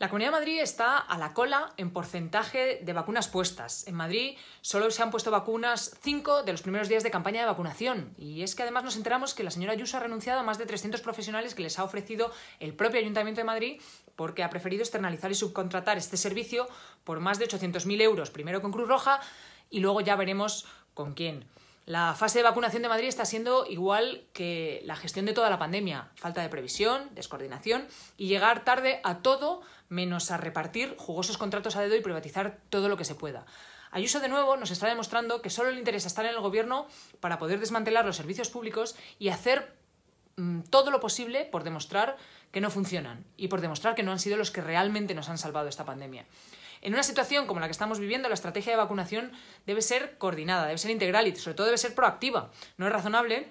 La Comunidad de Madrid está a la cola en porcentaje de vacunas puestas. En Madrid solo se han puesto vacunas cinco de los primeros días de campaña de vacunación. Y es que además nos enteramos que la señora Ayuso ha renunciado a más de 300 profesionales que les ha ofrecido el propio Ayuntamiento de Madrid porque ha preferido externalizar y subcontratar este servicio por más de 800.000 euros, primero con Cruz Roja y luego ya veremos con quién. La fase de vacunación de Madrid está siendo igual que la gestión de toda la pandemia. Falta de previsión, descoordinación y llegar tarde a todo menos a repartir jugosos contratos a dedo y privatizar todo lo que se pueda. Ayuso de nuevo nos está demostrando que solo le interesa estar en el gobierno para poder desmantelar los servicios públicos y hacer mm, todo lo posible por demostrar que no funcionan y por demostrar que no han sido los que realmente nos han salvado esta pandemia. En una situación como la que estamos viviendo, la estrategia de vacunación debe ser coordinada, debe ser integral y sobre todo debe ser proactiva. No es razonable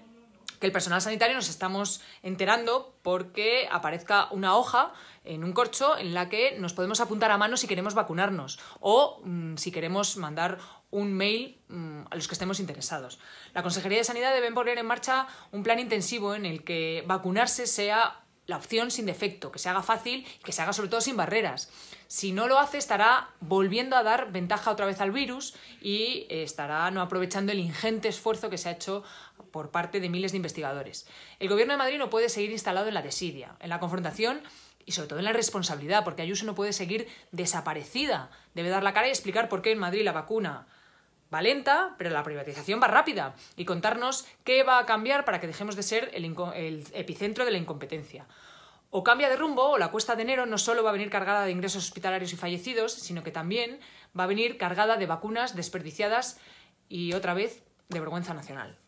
que el personal sanitario nos estamos enterando porque aparezca una hoja en un corcho en la que nos podemos apuntar a mano si queremos vacunarnos o mm, si queremos mandar un mail mm, a los que estemos interesados. La Consejería de Sanidad debe poner en marcha un plan intensivo en el que vacunarse sea la opción sin defecto, que se haga fácil y que se haga sobre todo sin barreras. Si no lo hace, estará volviendo a dar ventaja otra vez al virus y eh, estará no aprovechando el ingente esfuerzo que se ha hecho por parte de miles de investigadores. El gobierno de Madrid no puede seguir instalado en la desidia, en la confrontación y sobre todo en la responsabilidad, porque Ayuso no puede seguir desaparecida. Debe dar la cara y explicar por qué en Madrid la vacuna va lenta, pero la privatización va rápida y contarnos qué va a cambiar para que dejemos de ser el, el epicentro de la incompetencia. O cambia de rumbo, o la cuesta de enero no solo va a venir cargada de ingresos hospitalarios y fallecidos, sino que también va a venir cargada de vacunas desperdiciadas y otra vez de vergüenza nacional.